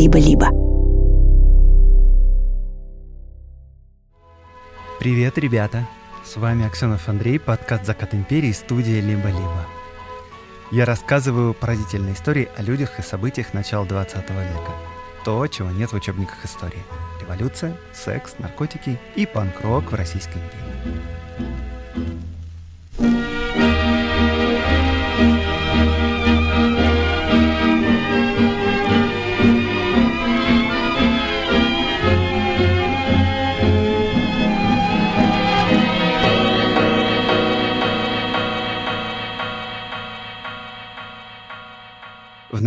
либо-либо. Привет, ребята! С вами Аксенов Андрей, подкаст «Закат империи», студия «Либо-либо». Я рассказываю поразительные истории о людях и событиях начала 20 века. То, чего нет в учебниках истории. Революция, секс, наркотики и панк-рок в Российской империи.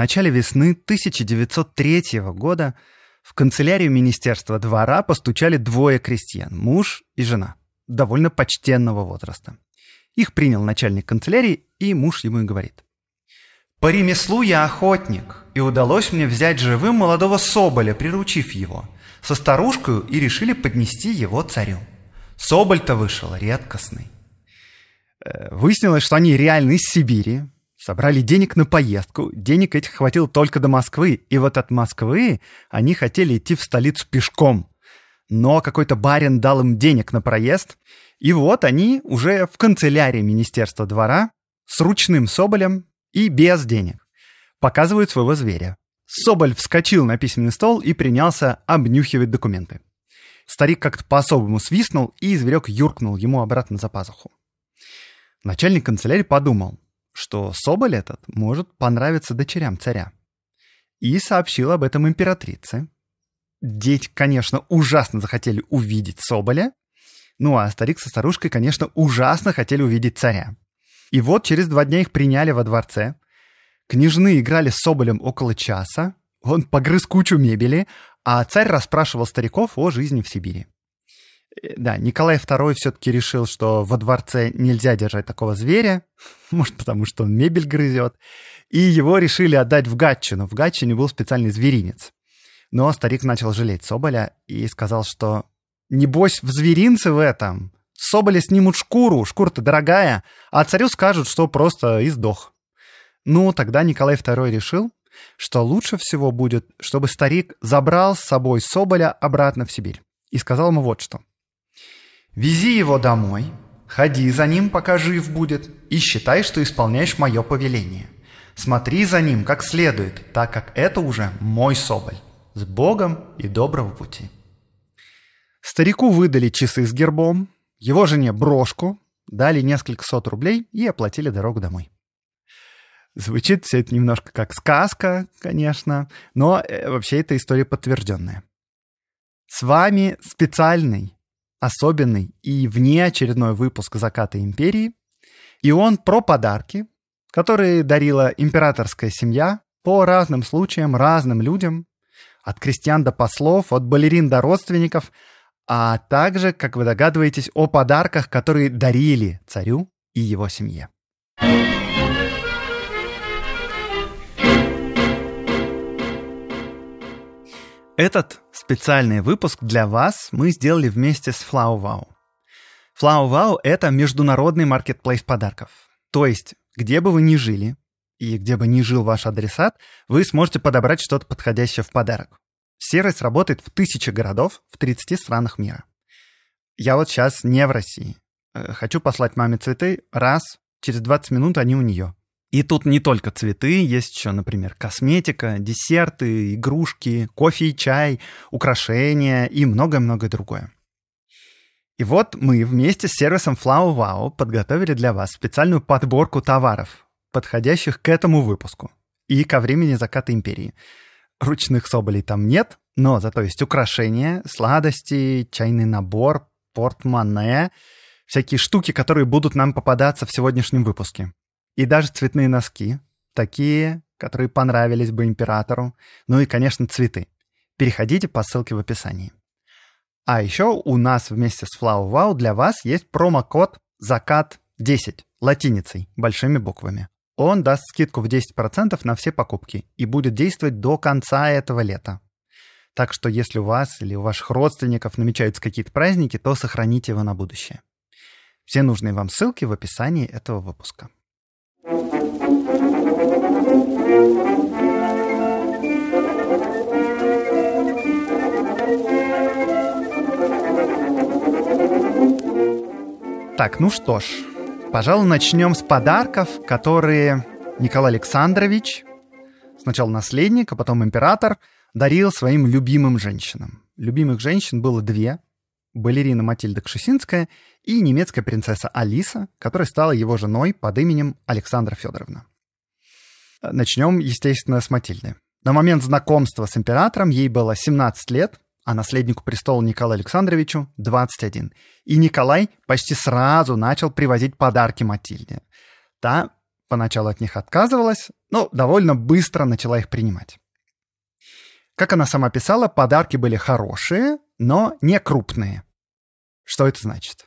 начале весны 1903 года в канцелярию Министерства двора постучали двое крестьян, муж и жена, довольно почтенного возраста. Их принял начальник канцелярии, и муж ему и говорит. «По ремеслу я охотник, и удалось мне взять живым молодого соболя, приручив его, со старушкой, и решили поднести его царю. Соболь-то вышел редкостный». Э, выяснилось, что они реально из Сибири, собрали денег на поездку, денег этих хватило только до Москвы, и вот от Москвы они хотели идти в столицу пешком. Но какой-то барин дал им денег на проезд, и вот они уже в канцелярии Министерства двора с ручным соболем и без денег показывают своего зверя. Соболь вскочил на письменный стол и принялся обнюхивать документы. Старик как-то по-особому свистнул, и зверек юркнул ему обратно за пазуху. Начальник канцелярии подумал, что соболь этот может понравиться дочерям царя. И сообщил об этом императрице. Дети, конечно, ужасно захотели увидеть соболя, ну а старик со старушкой, конечно, ужасно хотели увидеть царя. И вот через два дня их приняли во дворце. Княжны играли с соболем около часа, он погрыз кучу мебели, а царь расспрашивал стариков о жизни в Сибири. Э, да, Николай II все-таки решил, что во дворце нельзя держать такого зверя, может, потому что он мебель грызет, и его решили отдать в Гатчину. В Гатчине был специальный зверинец. Но старик начал жалеть Соболя и сказал, что «Небось, в зверинце в этом Соболя снимут шкуру, шкура-то дорогая, а царю скажут, что просто и сдох». Ну, тогда Николай II решил, что лучше всего будет, чтобы старик забрал с собой Соболя обратно в Сибирь и сказал ему вот что – Вези его домой, ходи за ним, пока жив будет, и считай, что исполняешь мое повеление. Смотри за ним как следует, так как это уже мой соболь. С Богом и доброго пути. Старику выдали часы с гербом, его жене брошку, дали несколько сот рублей и оплатили дорогу домой. Звучит все это немножко как сказка, конечно, но э, вообще эта история подтвержденная. С вами специальный особенный и внеочередной выпуск «Заката империи». И он про подарки, которые дарила императорская семья по разным случаям, разным людям, от крестьян до послов, от балерин до родственников, а также, как вы догадываетесь, о подарках, которые дарили царю и его семье. thank you Этот специальный выпуск для вас мы сделали вместе с FlowWow. FlowWow — это международный маркетплейс подарков. То есть, где бы вы ни жили и где бы ни жил ваш адресат, вы сможете подобрать что-то подходящее в подарок. Сервис работает в тысячи городов в 30 странах мира. Я вот сейчас не в России. Э, хочу послать маме цветы раз, через 20 минут они у нее. И тут не только цветы, есть еще, например, косметика, десерты, игрушки, кофе и чай, украшения и многое-многое другое. И вот мы вместе с сервисом Flow Wow подготовили для вас специальную подборку товаров, подходящих к этому выпуску и ко времени заката империи. Ручных соболей там нет, но зато есть украшения, сладости, чайный набор, портмоне, всякие штуки, которые будут нам попадаться в сегодняшнем выпуске. И даже цветные носки, такие, которые понравились бы императору, ну и, конечно, цветы. Переходите по ссылке в описании. А еще у нас вместе с Flow Wow для вас есть промокод «Закат10» латиницей, большими буквами. Он даст скидку в 10% на все покупки и будет действовать до конца этого лета. Так что если у вас или у ваших родственников намечаются какие-то праздники, то сохраните его на будущее. Все нужные вам ссылки в описании этого выпуска. Так, ну что ж, пожалуй, начнем с подарков, которые Николай Александрович, сначала наследник, а потом император, дарил своим любимым женщинам. Любимых женщин было две. Балерина Матильда Кшесинская и немецкая принцесса Алиса, которая стала его женой под именем Александра Федоровна. Начнем, естественно, с Матильды. На момент знакомства с императором ей было 17 лет, а наследнику престола Николаю Александровичу 21. И Николай почти сразу начал привозить подарки Матильде. Та поначалу от них отказывалась, но довольно быстро начала их принимать. Как она сама писала, подарки были хорошие, но не крупные. Что это значит?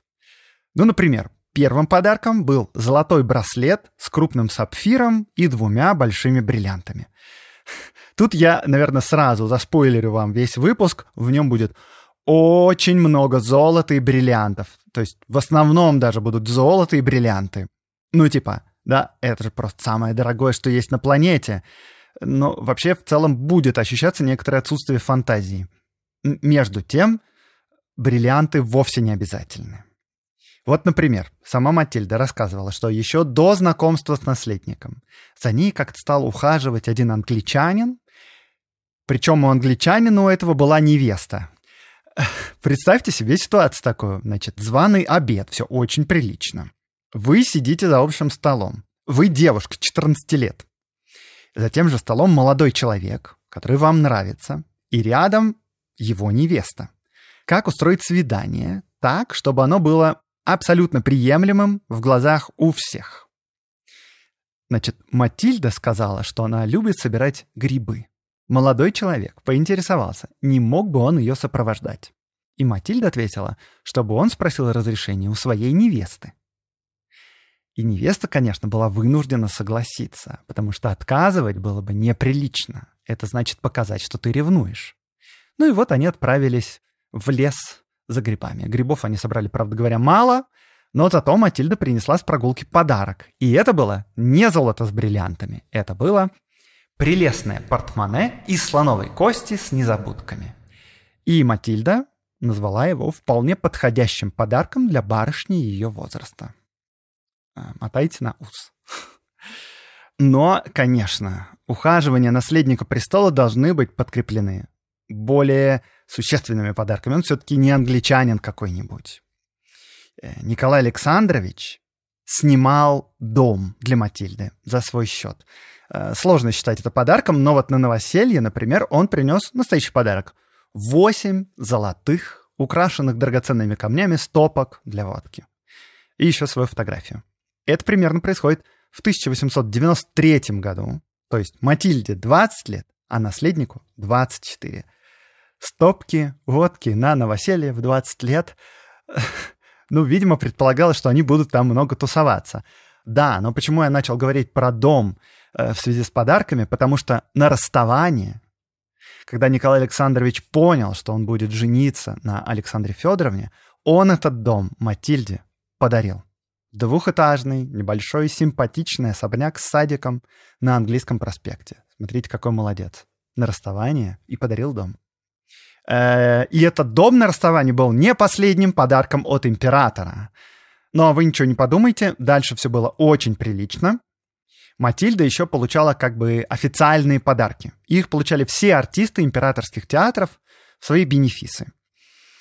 Ну, например, первым подарком был золотой браслет с крупным сапфиром и двумя большими бриллиантами – Тут я, наверное, сразу заспойлерю вам весь выпуск. В нем будет очень много золота и бриллиантов. То есть в основном даже будут золото и бриллианты. Ну типа, да, это же просто самое дорогое, что есть на планете. Но вообще в целом будет ощущаться некоторое отсутствие фантазии. Между тем, бриллианты вовсе не обязательны. Вот, например, сама Матильда рассказывала, что еще до знакомства с наследником за ней как-то стал ухаживать один англичанин, причем у англичанина у этого была невеста. Представьте себе ситуацию такую. Значит, званый обед, все очень прилично. Вы сидите за общим столом. Вы девушка, 14 лет. За тем же столом молодой человек, который вам нравится, и рядом его невеста. Как устроить свидание так, чтобы оно было абсолютно приемлемым в глазах у всех? Значит, Матильда сказала, что она любит собирать грибы. Молодой человек поинтересовался, не мог бы он ее сопровождать. И Матильда ответила, чтобы он спросил разрешение у своей невесты. И невеста, конечно, была вынуждена согласиться, потому что отказывать было бы неприлично. Это значит показать, что ты ревнуешь. Ну и вот они отправились в лес за грибами. Грибов они собрали, правда говоря, мало, но зато Матильда принесла с прогулки подарок. И это было не золото с бриллиантами, это было прелестное портмоне из слоновой кости с незабудками. И Матильда назвала его вполне подходящим подарком для барышни ее возраста. Э, мотайте на ус. Но, конечно, ухаживания наследника престола должны быть подкреплены более существенными подарками. Он все-таки не англичанин какой-нибудь. Э, Николай Александрович снимал дом для Матильды за свой счет. Э, сложно считать это подарком, но вот на новоселье, например, он принес настоящий подарок. Восемь золотых, украшенных драгоценными камнями стопок для водки. И еще свою фотографию. Это примерно происходит в 1893 году. То есть Матильде 20 лет, а наследнику 24. Стопки водки на новоселье в 20 лет ну, видимо, предполагалось, что они будут там много тусоваться. Да, но почему я начал говорить про дом э, в связи с подарками? Потому что на расставании, когда Николай Александрович понял, что он будет жениться на Александре Федоровне, он этот дом Матильде подарил. Двухэтажный, небольшой, симпатичный особняк с садиком на английском проспекте. Смотрите, какой молодец. На расставание и подарил дом. Э, и этот дом на расставании был не последним подарком от императора. Но вы ничего не подумайте, дальше все было очень прилично. Матильда еще получала как бы официальные подарки. Их получали все артисты императорских театров в свои бенефисы.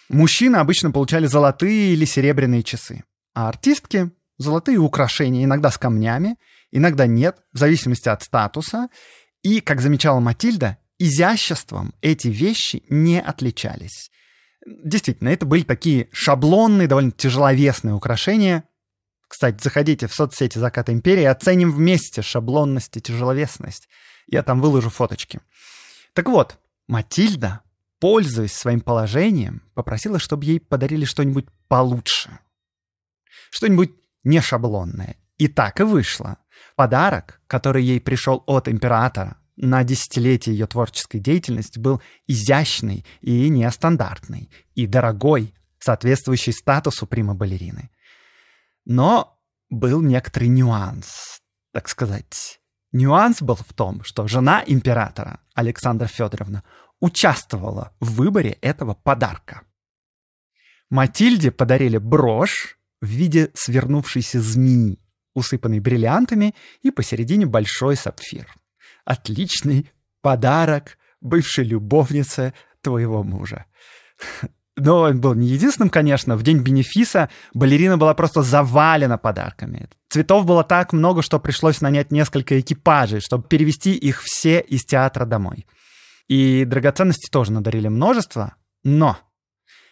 Мужчины обычно получали золотые или серебряные часы, а артистки — золотые украшения, иногда с камнями, иногда нет, в зависимости от статуса. И, как замечала Матильда, изяществом эти вещи не отличались. Действительно, это были такие шаблонные, довольно тяжеловесные украшения. Кстати, заходите в соцсети «Закат империи» и оценим вместе шаблонность и тяжеловесность. Я там выложу фоточки. Так вот, Матильда, пользуясь своим положением, попросила, чтобы ей подарили что-нибудь получше. Что-нибудь не шаблонное. И так и вышло. Подарок, который ей пришел от императора, на десятилетие ее творческой деятельности был изящный и нестандартный, и дорогой, соответствующий статусу прима-балерины. Но был некоторый нюанс, так сказать. Нюанс был в том, что жена императора, Александра Федоровна, участвовала в выборе этого подарка. Матильде подарили брошь в виде свернувшейся змеи, усыпанной бриллиантами и посередине большой сапфир – отличный подарок бывшей любовнице твоего мужа. Но он был не единственным, конечно. В день бенефиса балерина была просто завалена подарками. Цветов было так много, что пришлось нанять несколько экипажей, чтобы перевести их все из театра домой. И драгоценности тоже надарили множество, но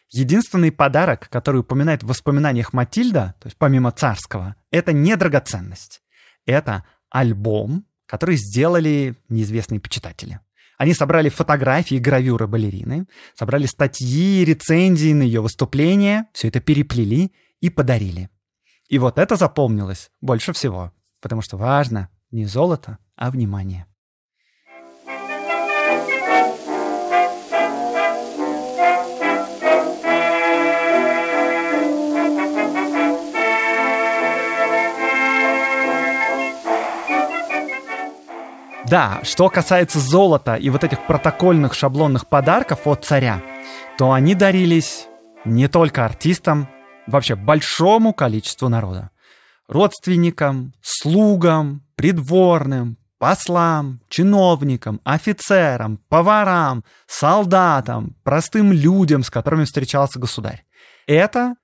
единственный подарок, который упоминает в воспоминаниях Матильда, то есть помимо царского, это не драгоценность. Это альбом которые сделали неизвестные почитатели. Они собрали фотографии, гравюры балерины, собрали статьи, рецензии на ее выступления, все это переплели и подарили. И вот это запомнилось больше всего, потому что важно не золото, а внимание. Да, что касается золота и вот этих протокольных шаблонных подарков от царя, то они дарились не только артистам, вообще большому количеству народа. Родственникам, слугам, придворным, послам, чиновникам, офицерам, поварам, солдатам, простым людям, с которыми встречался государь. Это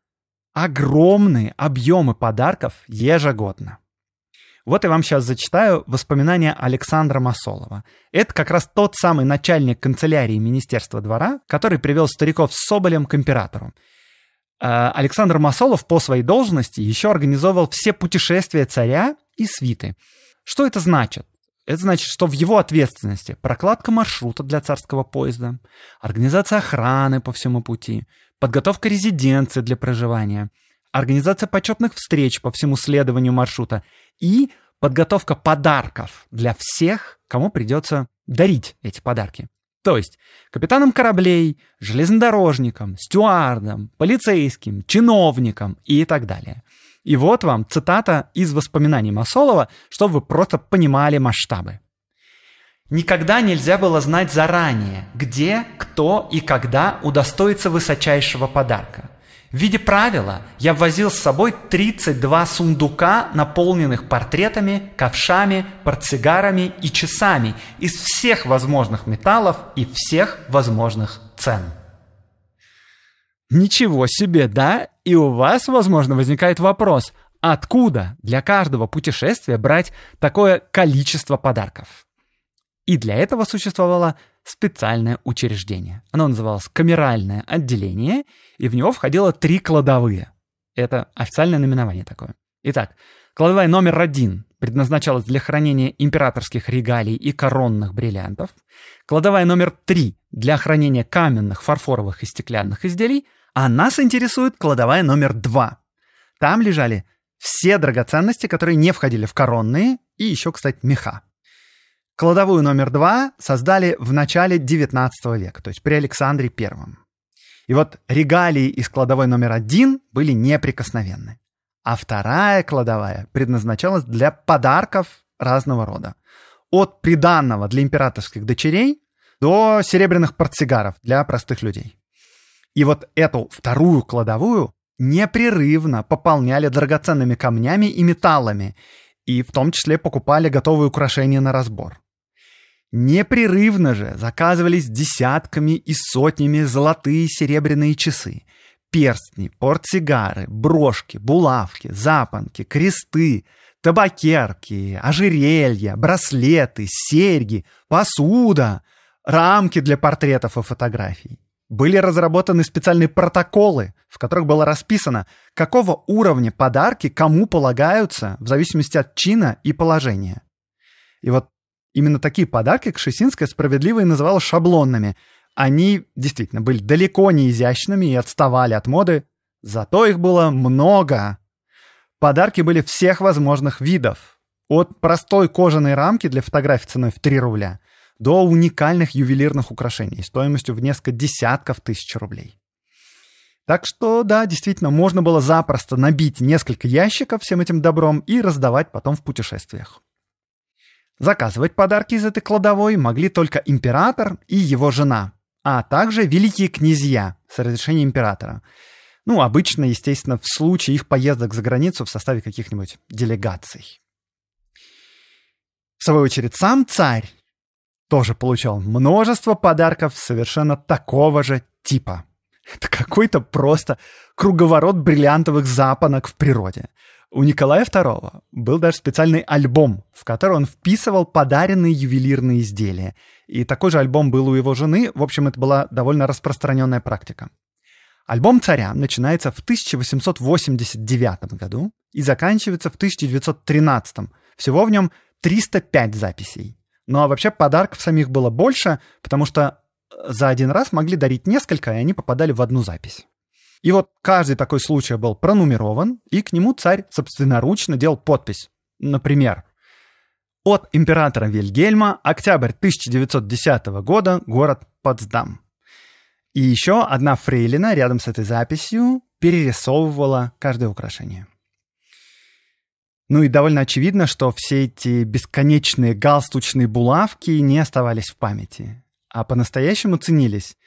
огромные объемы подарков ежегодно. Вот я вам сейчас зачитаю воспоминания Александра Масолова. Это как раз тот самый начальник канцелярии Министерства двора, который привел стариков с Соболем к императору. А, Александр Масолов по своей должности еще организовал все путешествия царя и свиты. Что это значит? Это значит, что в его ответственности прокладка маршрута для царского поезда, организация охраны по всему пути, подготовка резиденции для проживания – организация почетных встреч по всему следованию маршрута и подготовка подарков для всех, кому придется дарить эти подарки. То есть капитанам кораблей, железнодорожникам, стюардам, полицейским, чиновникам и так далее. И вот вам цитата из воспоминаний Масолова, чтобы вы просто понимали масштабы. Никогда нельзя было знать заранее, где, кто и когда удостоится высочайшего подарка. В виде правила я возил с собой 32 сундука, наполненных портретами, ковшами, портсигарами и часами из всех возможных металлов и всех возможных цен. Ничего себе, да? И у вас, возможно, возникает вопрос, откуда для каждого путешествия брать такое количество подарков? И для этого существовало специальное учреждение. Оно называлось «Камеральное отделение», и в него входило три кладовые. Это официальное наименование такое. Итак, кладовая номер один предназначалась для хранения императорских регалий и коронных бриллиантов, кладовая номер три для хранения каменных, фарфоровых и стеклянных изделий, а нас интересует кладовая номер два. Там лежали все драгоценности, которые не входили в коронные и еще, кстати, меха. Кладовую номер два создали в начале XIX века, то есть при Александре I. И вот регалии из кладовой номер один были неприкосновенны. А вторая кладовая предназначалась для подарков разного рода. От приданного для императорских дочерей до серебряных портсигаров для простых людей. И вот эту вторую кладовую непрерывно пополняли драгоценными камнями и металлами, и в том числе покупали готовые украшения на разбор. Непрерывно же заказывались десятками и сотнями золотые и серебряные часы, перстни, портсигары, брошки, булавки, запонки, кресты, табакерки, ожерелья, браслеты, серьги, посуда, рамки для портретов и фотографий. Были разработаны специальные протоколы, в которых было расписано, какого уровня подарки кому полагаются в зависимости от чина и положения. И вот Именно такие подарки Кшесинская справедливо и называла шаблонными. Они действительно были далеко не изящными и отставали от моды, зато их было много. Подарки были всех возможных видов. От простой кожаной рамки для фотографий ценой в 3 рубля до уникальных ювелирных украшений стоимостью в несколько десятков тысяч рублей. Так что, да, действительно, можно было запросто набить несколько ящиков всем этим добром и раздавать потом в путешествиях. Заказывать подарки из этой кладовой могли только император и его жена, а также великие князья с разрешения императора. Ну, обычно, естественно, в случае их поездок за границу в составе каких-нибудь делегаций. В свою очередь, сам царь тоже получал множество подарков совершенно такого же типа. Это какой-то просто круговорот бриллиантовых запонок в природе – у Николая II был даже специальный альбом, в который он вписывал подаренные ювелирные изделия. И такой же альбом был у его жены. В общем, это была довольно распространенная практика. Альбом царя начинается в 1889 году и заканчивается в 1913. Всего в нем 305 записей. Ну а вообще подарков самих было больше, потому что э, за один раз могли дарить несколько, и они попадали в одну запись. И вот каждый такой случай был пронумерован, и к нему царь собственноручно делал подпись. Например, от императора Вильгельма, октябрь 1910 года, город Потсдам. И еще одна фрейлина рядом с этой записью перерисовывала каждое украшение. Ну и довольно очевидно, что все эти бесконечные галстучные булавки не оставались в памяти, а по-настоящему ценились –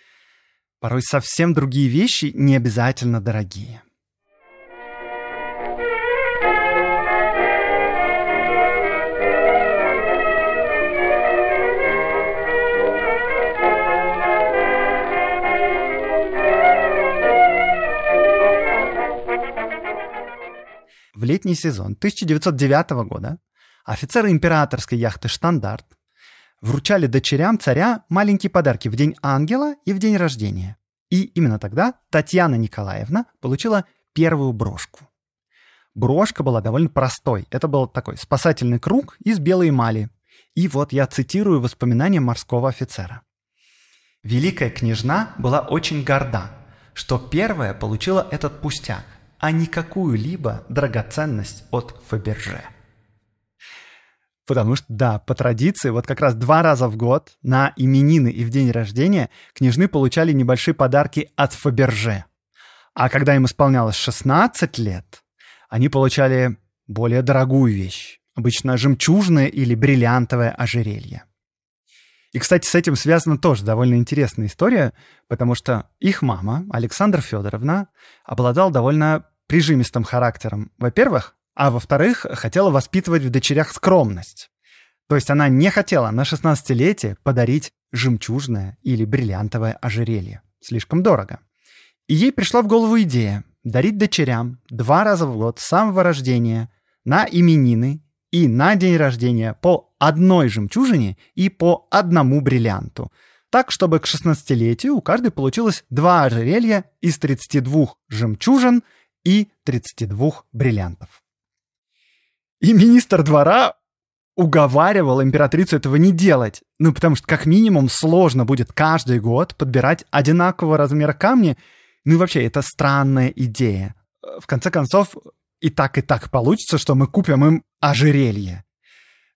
Порой совсем другие вещи не обязательно дорогие. В летний сезон 1909 года офицеры императорской яхты «Штандарт» вручали дочерям царя маленькие подарки в День ангела и в день рождения. И именно тогда Татьяна Николаевна получила первую брошку. Брошка была довольно простой. Это был такой спасательный круг из белой эмали. И вот я цитирую воспоминания морского офицера. Великая княжна была очень горда, что первая получила этот пустяк, а не какую-либо драгоценность от Фаберже. Потому что, да, по традиции, вот как раз два раза в год на именины и в день рождения княжны получали небольшие подарки от Фаберже. А когда им исполнялось 16 лет, они получали более дорогую вещь, обычно жемчужное или бриллиантовое ожерелье. И, кстати, с этим связана тоже довольно интересная история, потому что их мама, Александра Федоровна, обладала довольно прижимистым характером. Во-первых, а во-вторых, хотела воспитывать в дочерях скромность. То есть она не хотела на 16-летие подарить жемчужное или бриллиантовое ожерелье. Слишком дорого. И ей пришла в голову идея дарить дочерям два раза в год с самого рождения на именины и на день рождения по одной жемчужине и по одному бриллианту. Так, чтобы к 16-летию у каждой получилось два ожерелья из 32 жемчужин и 32 бриллиантов. И министр двора уговаривал императрицу этого не делать. Ну, потому что как минимум сложно будет каждый год подбирать одинакового размера камни. Ну и вообще, это странная идея. В конце концов, и так, и так получится, что мы купим им ожерелье.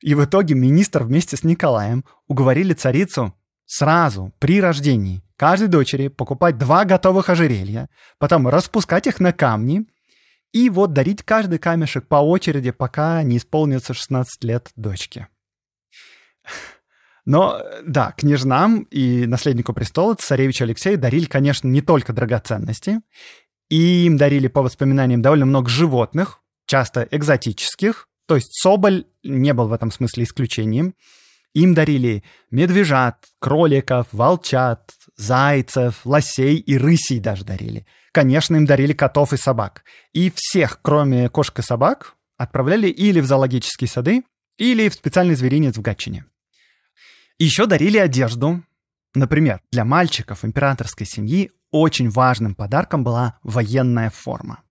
И в итоге министр вместе с Николаем уговорили царицу сразу, при рождении, каждой дочери покупать два готовых ожерелья, потом распускать их на камни и вот дарить каждый камешек по очереди, пока не исполнится 16 лет дочке. Но да, княжнам и наследнику престола царевичу Алексею дарили, конечно, не только драгоценности. И им дарили, по воспоминаниям, довольно много животных, часто экзотических. То есть соболь не был в этом смысле исключением. Им дарили медвежат, кроликов, волчат, зайцев, лосей и рысей даже дарили – Конечно, им дарили котов и собак. И всех, кроме кошек и собак, отправляли или в зоологические сады, или в специальный зверинец в Гатчине. Еще дарили одежду. Например, для мальчиков императорской семьи очень важным подарком была военная форма.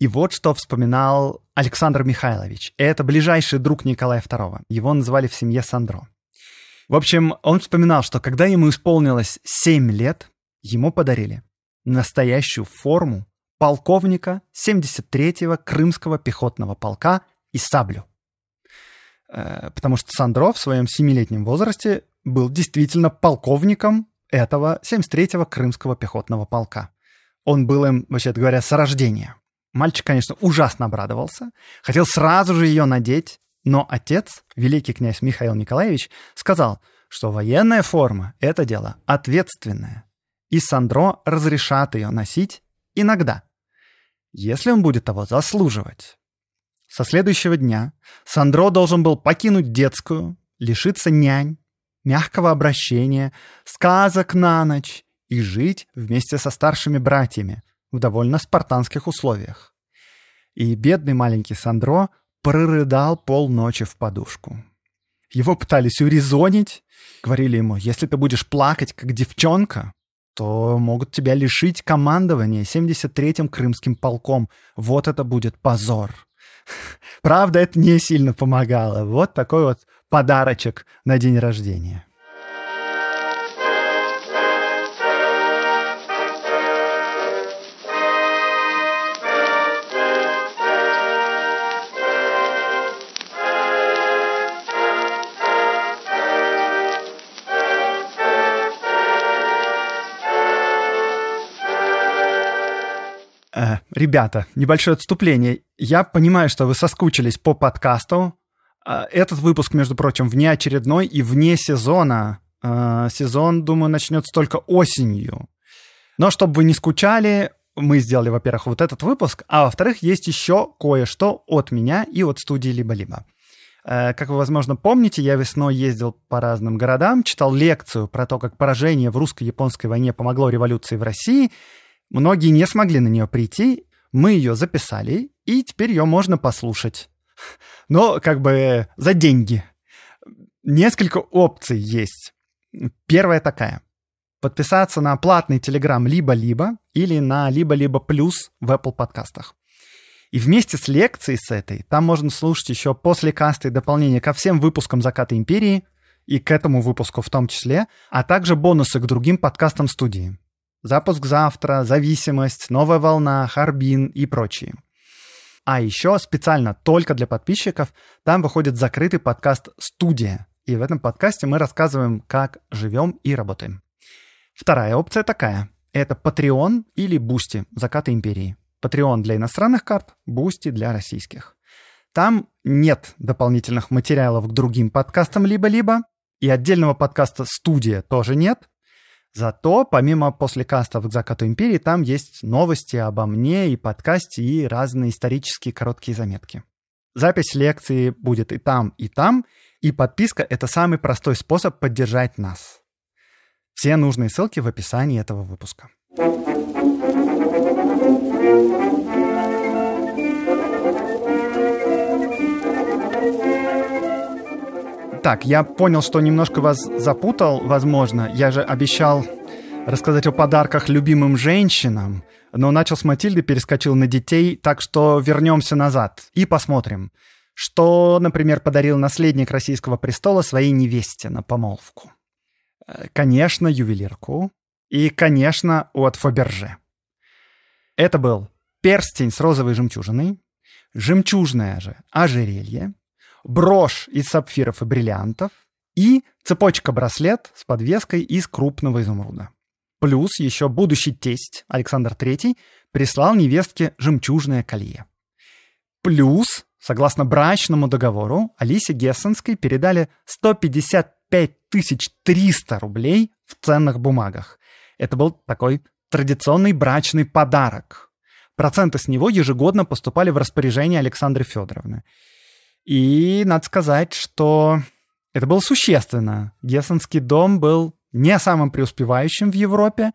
И вот что вспоминал Александр Михайлович. Это ближайший друг Николая II. Его называли в семье Сандро. В общем, он вспоминал, что когда ему исполнилось 7 лет, ему подарили настоящую форму полковника 73-го Крымского пехотного полка и саблю. Э, потому что Сандро в своем семилетнем возрасте был действительно полковником этого 73-го Крымского пехотного полка. Он был им, вообще говоря, с рождения. Мальчик, конечно, ужасно обрадовался, хотел сразу же ее надеть, но отец, великий князь Михаил Николаевич, сказал, что военная форма — это дело ответственное, и Сандро разрешат ее носить иногда, если он будет того заслуживать. Со следующего дня Сандро должен был покинуть детскую, лишиться нянь, мягкого обращения, сказок на ночь и жить вместе со старшими братьями в довольно спартанских условиях. И бедный маленький Сандро прорыдал полночи в подушку. Его пытались урезонить, говорили ему, если ты будешь плакать, как девчонка, то могут тебя лишить командования 73-м Крымским полком. Вот это будет позор. Правда, это не сильно помогало. Вот такой вот подарочек на день рождения. ребята, небольшое отступление. Я понимаю, что вы соскучились по подкасту. А, этот выпуск, между прочим, вне очередной и вне сезона. А, сезон, думаю, начнется только осенью. Но чтобы вы не скучали, мы сделали, во-первых, вот этот выпуск, а во-вторых, есть еще кое-что от меня и от студии «Либо-либо». А, как вы, возможно, помните, я весной ездил по разным городам, читал лекцию про то, как поражение в русско-японской войне помогло революции в России. Многие не смогли на нее прийти, мы ее записали, и теперь ее можно послушать. Но как бы за деньги. Несколько опций есть. Первая такая. Подписаться на платный Telegram либо-либо или на либо-либо плюс в Apple подкастах. И вместе с лекцией с этой там можно слушать еще после касты дополнение ко всем выпускам «Заката империи» и к этому выпуску в том числе, а также бонусы к другим подкастам студии. Запуск завтра, зависимость, новая волна, Харбин и прочие. А еще специально только для подписчиков там выходит закрытый подкаст «Студия». И в этом подкасте мы рассказываем, как живем и работаем. Вторая опция такая. Это Patreon или Бусти «Закаты империи». Patreon для иностранных карт, Бусти для российских. Там нет дополнительных материалов к другим подкастам либо-либо, и отдельного подкаста «Студия» тоже нет, Зато, помимо послекастов в закату империи, там есть новости обо мне и подкасте, и разные исторические короткие заметки. Запись лекции будет и там, и там, и подписка — это самый простой способ поддержать нас. Все нужные ссылки в описании этого выпуска. thank you Так, я понял, что немножко вас запутал, возможно. Я же обещал рассказать о подарках любимым женщинам, но начал с Матильды, перескочил на детей, так что вернемся назад и посмотрим, что, например, подарил наследник российского престола своей невесте на помолвку. Э, конечно, ювелирку и, конечно, от Фаберже. Это был перстень с розовой жемчужиной, жемчужное же ожерелье, брошь из сапфиров и бриллиантов и цепочка-браслет с подвеской из крупного изумруда. Плюс еще будущий тесть Александр III прислал невестке жемчужное колье. Плюс, согласно брачному договору, Алисе Гессенской передали 155 300 рублей в ценных бумагах. Это был такой традиционный брачный подарок. Проценты с него ежегодно поступали в распоряжение Александры Федоровны. И надо сказать, что это было существенно. Гессенский дом был не самым преуспевающим в Европе.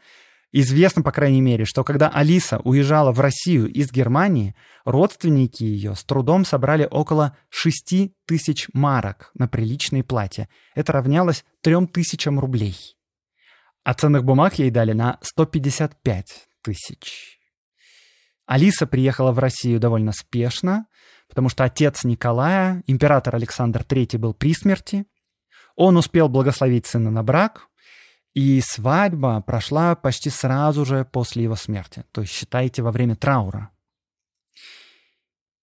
Известно, по крайней мере, что когда Алиса уезжала в Россию из Германии, родственники ее с трудом собрали около 6 тысяч марок на приличные платья. Это равнялось 3 тысячам рублей. А ценных бумаг ей дали на 155 тысяч. Алиса приехала в Россию довольно спешно, потому что отец Николая, император Александр III, был при смерти. Он успел благословить сына на брак, и свадьба прошла почти сразу же после его смерти, то есть, считайте, во время траура.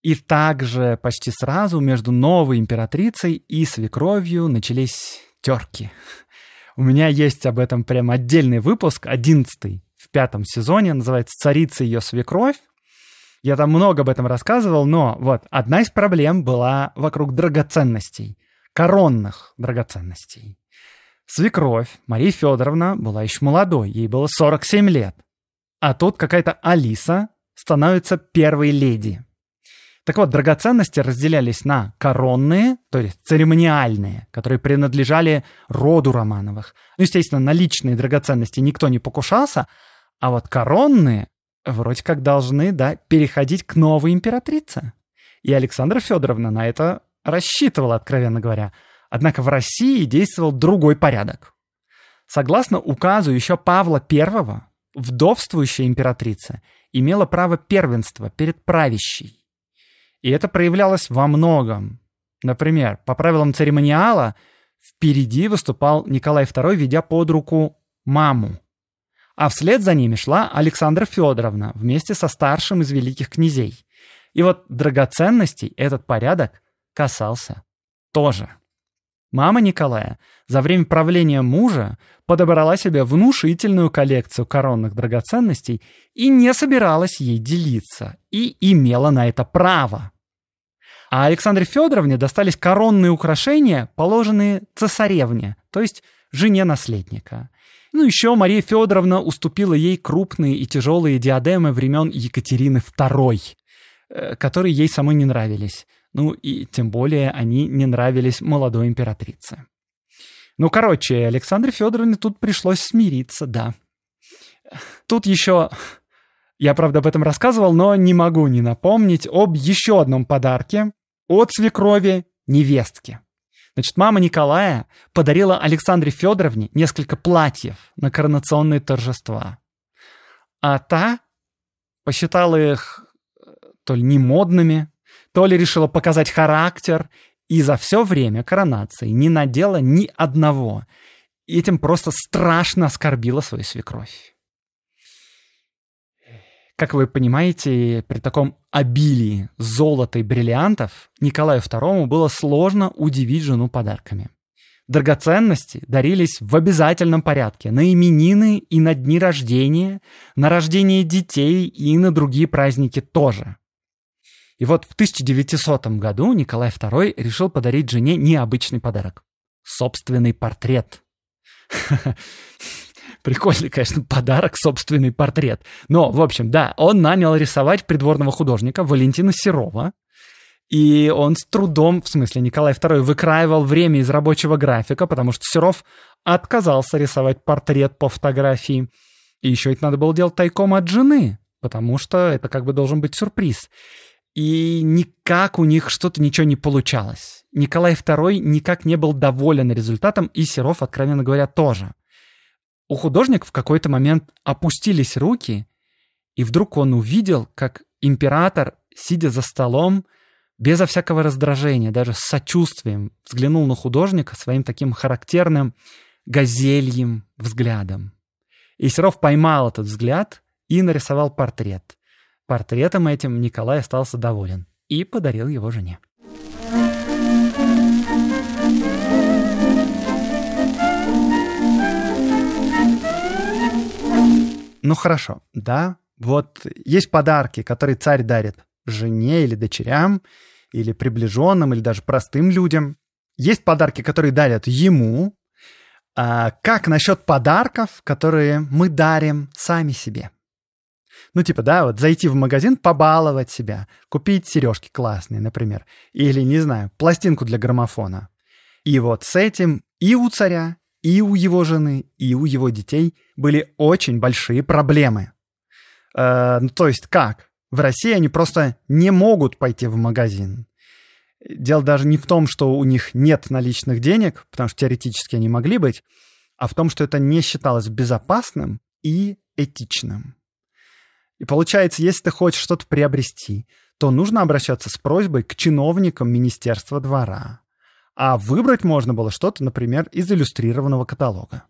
И также почти сразу между новой императрицей и свекровью начались терки. У меня есть об этом прям отдельный выпуск, одиннадцатый, в пятом сезоне, называется «Царица и ее свекровь». Я там много об этом рассказывал, но вот одна из проблем была вокруг драгоценностей, коронных драгоценностей. Свекровь Мария Федоровна была еще молодой, ей было 47 лет. А тут какая-то Алиса становится первой леди. Так вот, драгоценности разделялись на коронные, то есть церемониальные, которые принадлежали роду Романовых. Ну, естественно, на личные драгоценности никто не покушался, а вот коронные вроде как должны, да, переходить к новой императрице. И Александра Федоровна на это рассчитывала, откровенно говоря. Однако в России действовал другой порядок. Согласно указу еще Павла I, вдовствующая императрица имела право первенства перед правящей. И это проявлялось во многом. Например, по правилам церемониала впереди выступал Николай II, ведя под руку маму. А вслед за ними шла Александра Федоровна вместе со старшим из великих князей. И вот драгоценностей этот порядок касался тоже. Мама Николая за время правления мужа подобрала себе внушительную коллекцию коронных драгоценностей и не собиралась ей делиться, и имела на это право. А Александре Федоровне достались коронные украшения, положенные цесаревне, то есть жене наследника. Ну, еще Мария Федоровна уступила ей крупные и тяжелые диадемы времен Екатерины II, э, которые ей самой не нравились. Ну и тем более они не нравились молодой императрице. Ну, короче, Александре Федоровне тут пришлось смириться, да. Тут еще... Я, правда, об этом рассказывал, но не могу не напомнить об еще одном подарке от свекрови невестки. Значит, мама Николая подарила Александре Федоровне несколько платьев на коронационные торжества. А та посчитала их э, то ли не модными, то ли решила показать характер, и за все время коронации не надела ни одного. И этим просто страшно оскорбила свою свекровь. Как вы понимаете, при таком обилии золота и бриллиантов Николаю II было сложно удивить жену подарками. Драгоценности дарились в обязательном порядке на именины и на дни рождения, на рождение детей и на другие праздники тоже. И вот в 1900 году Николай II решил подарить жене необычный подарок — собственный портрет. Прикольный, конечно, подарок, собственный портрет. Но, в общем, да, он нанял рисовать придворного художника Валентина Серова, и он с трудом, в смысле Николай II, выкраивал время из рабочего графика, потому что Серов отказался рисовать портрет по фотографии. И еще это надо было делать тайком от жены, потому что это как бы должен быть сюрприз. И никак у них что-то ничего не получалось. Николай II никак не был доволен результатом, и Серов, откровенно говоря, тоже. У художника в какой-то момент опустились руки, и вдруг он увидел, как император, сидя за столом, безо всякого раздражения, даже с сочувствием, взглянул на художника своим таким характерным газельем взглядом. И Серов поймал этот взгляд и нарисовал портрет. Портретом этим Николай остался доволен и подарил его жене. Ну хорошо, да, вот есть подарки, которые царь дарит жене или дочерям, или приближенным, или даже простым людям. Есть подарки, которые дарят ему. А как насчет подарков, которые мы дарим сами себе? Ну, типа, да, вот зайти в магазин, побаловать себя, купить сережки классные, например, или, не знаю, пластинку для граммофона. И вот с этим и у царя, и у его жены, и у его детей были очень большие проблемы. Э, ну, то есть как? В России они просто не могут пойти в магазин. Дело даже не в том, что у них нет наличных денег, потому что теоретически они могли быть, а в том, что это не считалось безопасным и этичным. И получается, если ты хочешь что-то приобрести, то нужно обращаться с просьбой к чиновникам Министерства двора. А выбрать можно было что-то, например, из иллюстрированного каталога.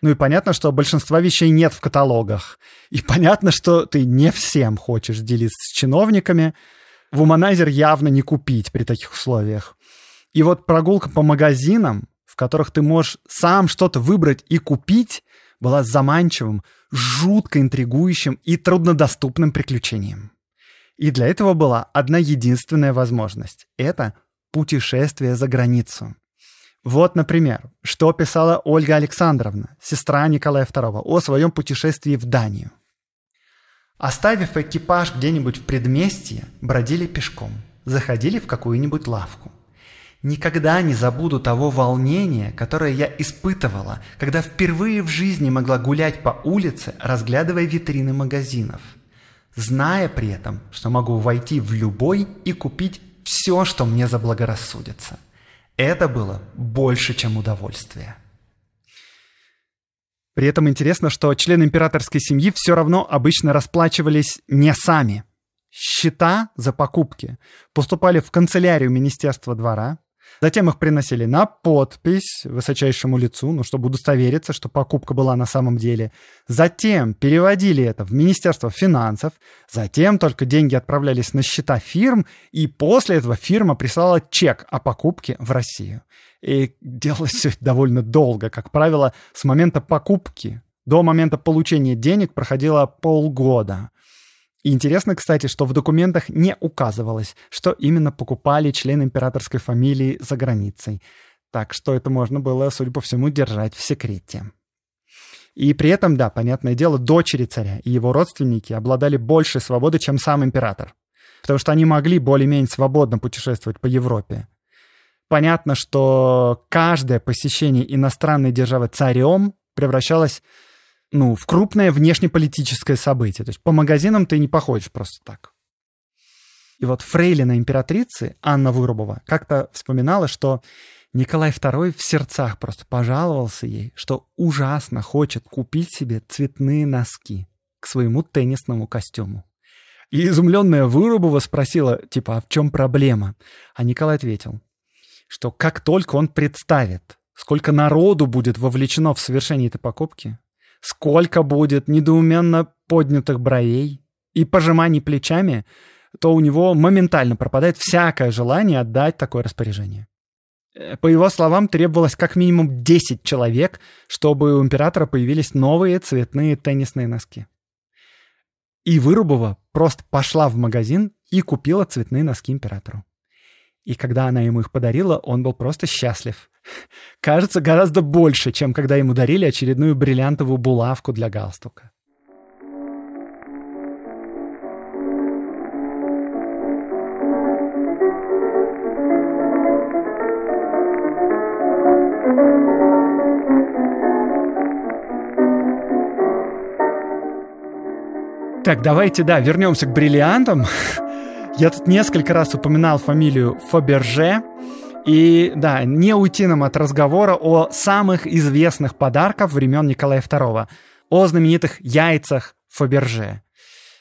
Ну и понятно, что большинства вещей нет в каталогах. И понятно, что ты не всем хочешь делиться с чиновниками. Вуманайзер явно не купить при таких условиях. И вот прогулка по магазинам, в которых ты можешь сам что-то выбрать и купить, была заманчивым, жутко интригующим и труднодоступным приключением. И для этого была одна единственная возможность — это путешествие за границу. Вот, например, что писала Ольга Александровна, сестра Николая II, о своем путешествии в Данию. Оставив экипаж где-нибудь в предместье, бродили пешком, заходили в какую-нибудь лавку. Никогда не забуду того волнения, которое я испытывала, когда впервые в жизни могла гулять по улице, разглядывая витрины магазинов, зная при этом, что могу войти в любой и купить все, что мне заблагорассудится. Это было больше, чем удовольствие. При этом интересно, что члены императорской семьи все равно обычно расплачивались не сами. Счета за покупки поступали в канцелярию Министерства двора, Затем их приносили на подпись высочайшему лицу, ну, чтобы удостовериться, что покупка была на самом деле. Затем переводили это в Министерство финансов. Затем только деньги отправлялись на счета фирм. И после этого фирма прислала чек о покупке в Россию. И делалось все это довольно долго. Как правило, с момента покупки до момента получения денег проходило полгода. И интересно, кстати, что в документах не указывалось, что именно покупали члены императорской фамилии за границей. Так что это можно было, судя по всему, держать в секрете. И при этом, да, понятное дело, дочери царя и его родственники обладали большей свободой, чем сам император. Потому что они могли более-менее свободно путешествовать по Европе. Понятно, что каждое посещение иностранной державы царем превращалось ну, в крупное внешнеполитическое событие. То есть по магазинам ты не походишь просто так. И вот фрейлина императрицы Анна Вырубова как-то вспоминала, что Николай II в сердцах просто пожаловался ей, что ужасно хочет купить себе цветные носки к своему теннисному костюму. И изумленная Вырубова спросила, типа, а в чем проблема? А Николай ответил, что как только он представит, сколько народу будет вовлечено в совершение этой покупки, сколько будет недоуменно поднятых бровей и пожиманий плечами, то у него моментально пропадает всякое желание отдать такое распоряжение. Э, по его словам, требовалось как минимум 10 человек, чтобы у императора появились новые цветные теннисные носки. И Вырубова просто пошла в магазин и купила цветные носки императору. И когда она ему их подарила, он был просто счастлив. Кажется, гораздо больше, чем когда ему дарили очередную бриллиантовую булавку для галстука. Так, давайте, да, вернемся к бриллиантам. Я тут несколько раз упоминал фамилию Фаберже. И да, не уйти нам от разговора о самых известных подарках времен Николая II, о знаменитых яйцах Фаберже.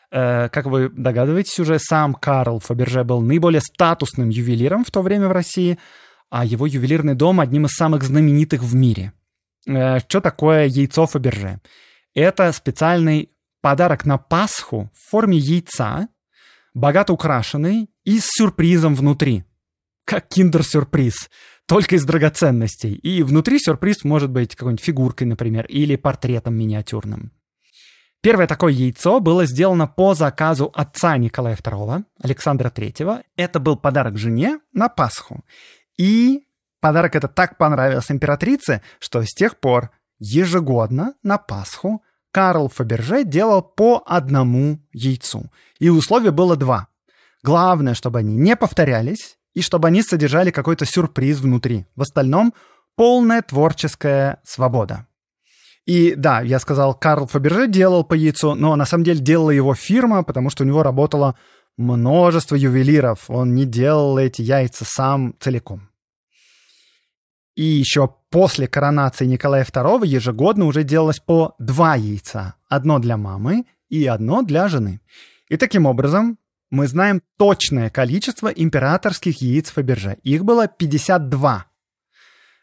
Э, как вы догадываетесь уже, сам Карл Фаберже был наиболее статусным ювелиром в то время в России, а его ювелирный дом одним из самых знаменитых в мире. Э, что такое яйцо Фаберже? Это специальный подарок на Пасху в форме яйца, богато украшенный и с сюрпризом внутри. Как киндер-сюрприз, только из драгоценностей. И внутри сюрприз может быть какой-нибудь фигуркой, например, или портретом миниатюрным. Первое такое яйцо было сделано по заказу отца Николая II, Александра III. Это был подарок жене на Пасху. И подарок это так понравился императрице, что с тех пор ежегодно на Пасху Карл Фаберже делал по одному яйцу. И условия было два. Главное, чтобы они не повторялись и чтобы они содержали какой-то сюрприз внутри. В остальном полная творческая свобода. И да, я сказал, Карл Фаберже делал по яйцу, но на самом деле делала его фирма, потому что у него работало множество ювелиров. Он не делал эти яйца сам целиком. И еще после коронации Николая II ежегодно уже делалось по два яйца. Одно для мамы и одно для жены. И таким образом мы знаем точное количество императорских яиц Фаберже. Их было 52.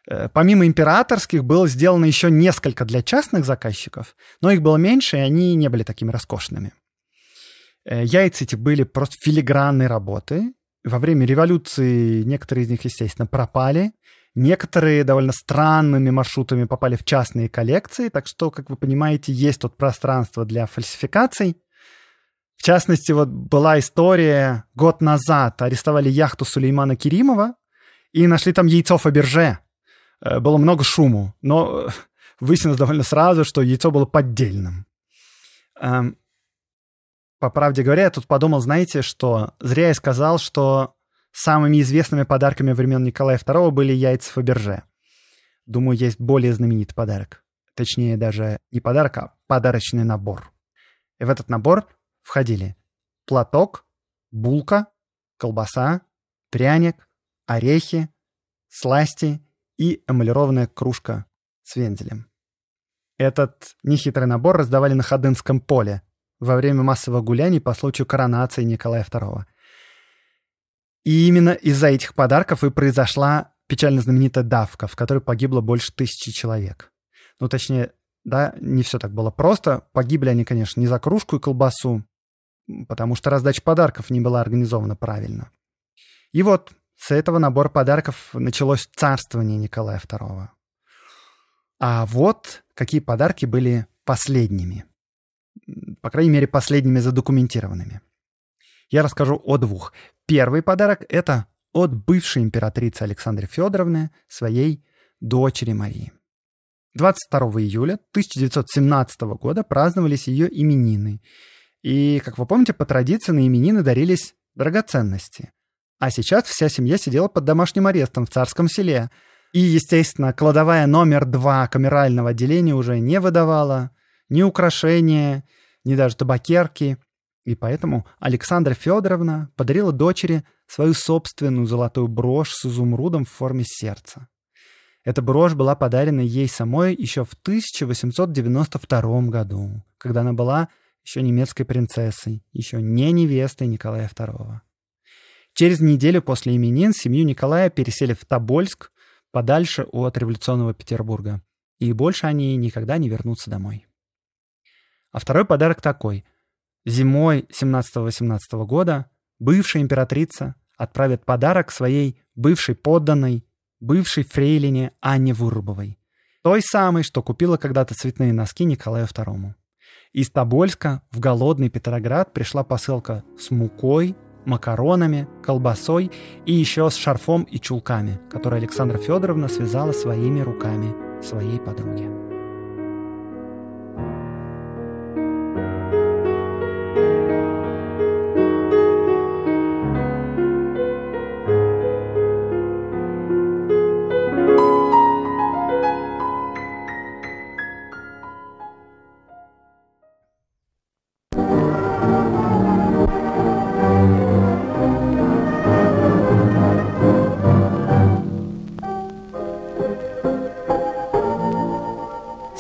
Э, помимо императорских было сделано еще несколько для частных заказчиков, но их было меньше, и они не были такими роскошными. Э, яйца эти были просто филигранной работы. Во время революции некоторые из них, естественно, пропали. Некоторые довольно странными маршрутами попали в частные коллекции, так что, как вы понимаете, есть тут пространство для фальсификаций. В частности, вот была история год назад. Арестовали яхту Сулеймана Керимова и нашли там яйцо Фаберже. Э, было много шуму, но э, выяснилось довольно сразу, что яйцо было поддельным. Эм, по правде говоря, я тут подумал, знаете, что зря я сказал, что Самыми известными подарками времен Николая II были яйца Фаберже. Думаю, есть более знаменитый подарок. Точнее, даже не подарок, а подарочный набор. И в этот набор входили платок, булка, колбаса, пряник, орехи, сласти и эмалированная кружка с вензелем. Этот нехитрый набор раздавали на Ходынском поле во время массового гуляний по случаю коронации Николая II – и именно из-за этих подарков и произошла печально знаменитая давка, в которой погибло больше тысячи человек. Ну, точнее, да, не все так было просто. Погибли они, конечно, не за кружку и колбасу, потому что раздача подарков не была организована правильно. И вот с этого набора подарков началось царствование Николая II. А вот какие подарки были последними. По крайней мере, последними задокументированными. Я расскажу о двух. Первый подарок — это от бывшей императрицы Александры Федоровны своей дочери Марии. 22 июля 1917 года праздновались ее именины. И, как вы помните, по традиции на именины дарились драгоценности. А сейчас вся семья сидела под домашним арестом в царском селе. И, естественно, кладовая номер два камерального отделения уже не выдавала ни украшения, ни даже табакерки. И поэтому Александра Федоровна подарила дочери свою собственную золотую брошь с изумрудом в форме сердца. Эта брошь была подарена ей самой еще в 1892 году, когда она была еще немецкой принцессой, еще не невестой Николая II. Через неделю после именин семью Николая пересели в Тобольск, подальше от революционного Петербурга, и больше они никогда не вернутся домой. А второй подарок такой — Зимой 17-18 года бывшая императрица отправит подарок своей бывшей подданной, бывшей фрейлине Анне Вурбовой, той самой, что купила когда-то цветные носки Николаю II. Из Тобольска в голодный Петроград пришла посылка с мукой, макаронами, колбасой и еще с шарфом и чулками, которые Александра Федоровна связала своими руками своей подруге.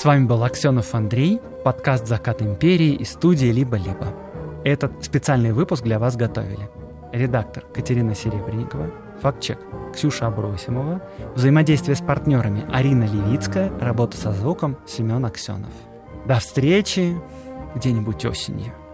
вами был Аксенов Андрей, подкаст «Закат империи» и студия «Либо-либо». Этот специальный выпуск для вас готовили редактор Катерина Серебренникова, фактчек Ксюша Абросимова, взаимодействие с партнерами Арина Левицкая, работа со звуком Семен Аксенов. До встречи где-нибудь осенью.